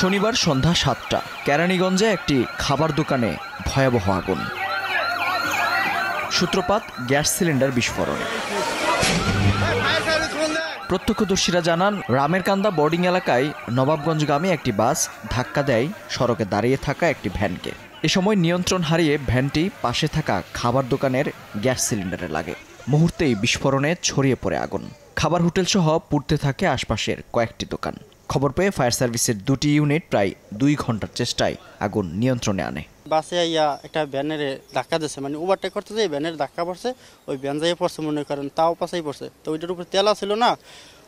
শনিবার সন্ধ্যা সাতটা কেরানীগঞ্জে একটি খাবার দোকানে ভয়াবহ আগুন সূত্রপাত গ্যাস সিলিন্ডার বিস্ফোরণে প্রত্যক্ষদর্শীরা জানান রামের কান্দা বোর্ডিং এলাকায় নবাবগঞ্জগামী একটি বাস ধাক্কা দেয় সড়কে দাঁড়িয়ে থাকা একটি ভ্যানকে এ সময় নিয়ন্ত্রণ হারিয়ে ভ্যানটি পাশে থাকা খাবার দোকানের গ্যাস সিলিন্ডারে লাগে মুহূর্তেই বিস্ফোরণে ছড়িয়ে পড়ে আগুন খাবার হোটেল সহ পুড়তে থাকে আশপাশের কয়েকটি দোকান খবর পেয়ে ফায়ার সার্ভিসের দুটি ইউনিট প্রায় দুই ঘন্টার চেষ্টায় আগুন নিয়ন্ত্রণে আনে বাসে আইয়া একটা ব্যানারে ধাক্কা দিচ্ছে মানে ওভারটেক করতে যে ব্যানের ধাক্কা পড়ছে ওই ব্যান যাই পড়ছে মনে করেন তাও পাশেই পড়ছে তো ওইটার উপরে তেল ছিল না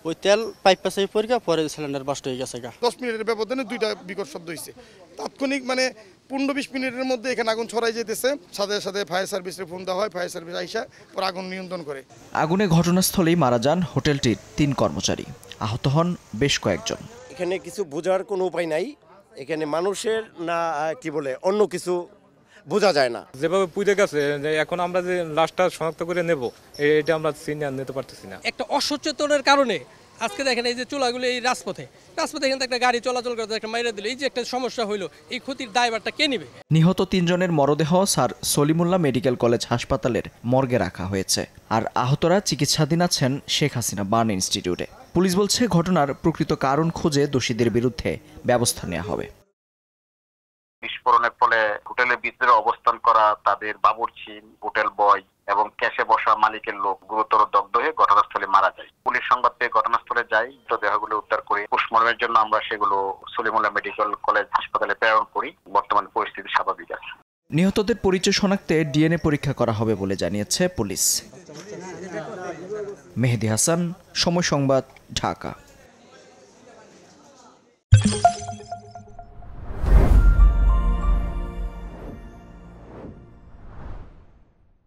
ওই তেল পাইপ পাশে পড়ে পরে সিলিন্ডার বাস্ট হয়ে গেছে গা দশ মিনিটের ব্যবধানে দুইটা বিকট শব্দ হয়েছে তাৎক্ষণিক মানে পনেরো বিশ মিনিটের মধ্যে এখানে আগুন ছড়াই যেতেছে সাথে সাথে ফায়ার সার্ভিসের ফোন দেওয়া হয় ফায়ার সার্ভিস আইসা পর আগুন নিয়ন্ত্রণ করে আগুনে ঘটনাস্থলেই মারা যান হোটেলটির তিন কর্মচারী আহত হন বেশ কয়েকজন এখানে কিছু বোঝার কোনো উপায় নাই এখানে মানুষের না কি বলে অন্য কিছু বোঝা যায় না যেভাবে পুজো গেছে এখন আমরা যে লাশটা শনাক্ত করে নেব এটা আমরা সিনিয়র নিতে পারতেছি না একটা অসচেতনের কারণে আজকে দেখেন এই যে চুলাগুলো এই রাজপথে রাজপথে এখানে একটা গাড়ি চলাচল করতে একটা মাইরে দিল এই যে একটা সমস্যা হইলো এই ক্ষতির দায়ভারটা কে নেবে নিহত তিনজনের মরদেহ স্যার সলিমুল্লাহ মেডিকেল কলেজ হাসপাতালের মর্গে রাখা হয়েছে আর আহতরা চিকিৎসাধীন আছেন শেখ হাসিনা বার্ন ইনস্টিটিউটে পুলিশ বলছে ঘটনার প্রকৃত কারণ খুঁজে দোষীদের বিরুদ্ধে ব্যবস্থা নেওয়া হবে বিস্ফোরণের ফলে হোটেলের ভিতরে অবস্থান করা তাদের বাবুর্চি হোটেল বয় এবং ক্যাশে বসা মালিকের লোক গুরুতর দগ্ধ হয়ে ঘটনাস্থলে মারা যায় পুলিশ সংবাদ পেয়ে ঘটনাস্থলে যায় দেহগুলো উদ্ধার করে পোস্টমর্টমের জন্য আমরা সেগুলো সলিমুল্লাহ মেডিকেল কলেজ হাসপাতালে প্রেরণ করি বর্তমান পরিস্থিতি স্বাভাবিক আছে নিহতদের পরিচয় শনাক্তে ডিএনএ পরীক্ষা করা হবে বলে জানিয়েছে পুলিশ মেহেদি হাসান সময় সংবাদ ঢাকা